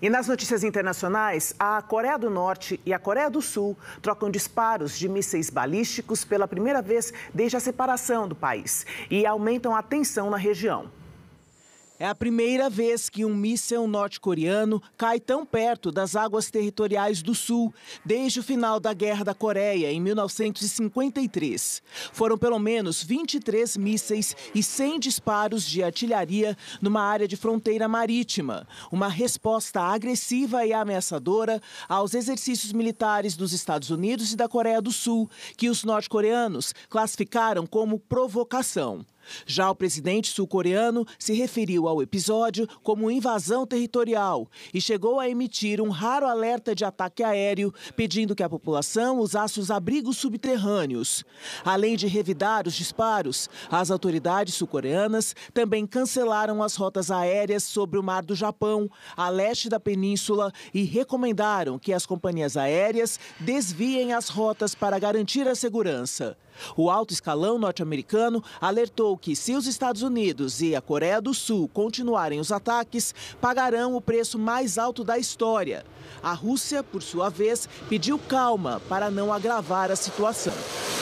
E nas notícias internacionais, a Coreia do Norte e a Coreia do Sul trocam disparos de mísseis balísticos pela primeira vez desde a separação do país e aumentam a tensão na região. É a primeira vez que um míssil norte-coreano cai tão perto das águas territoriais do Sul, desde o final da Guerra da Coreia, em 1953. Foram pelo menos 23 mísseis e 100 disparos de artilharia numa área de fronteira marítima, uma resposta agressiva e ameaçadora aos exercícios militares dos Estados Unidos e da Coreia do Sul, que os norte-coreanos classificaram como provocação. Já o presidente sul-coreano se referiu ao episódio como invasão territorial e chegou a emitir um raro alerta de ataque aéreo, pedindo que a população usasse os abrigos subterrâneos. Além de revidar os disparos, as autoridades sul-coreanas também cancelaram as rotas aéreas sobre o mar do Japão, a leste da península, e recomendaram que as companhias aéreas desviem as rotas para garantir a segurança. O alto escalão norte-americano alertou que se os Estados Unidos e a Coreia do Sul continuarem os ataques, pagarão o preço mais alto da história. A Rússia, por sua vez, pediu calma para não agravar a situação.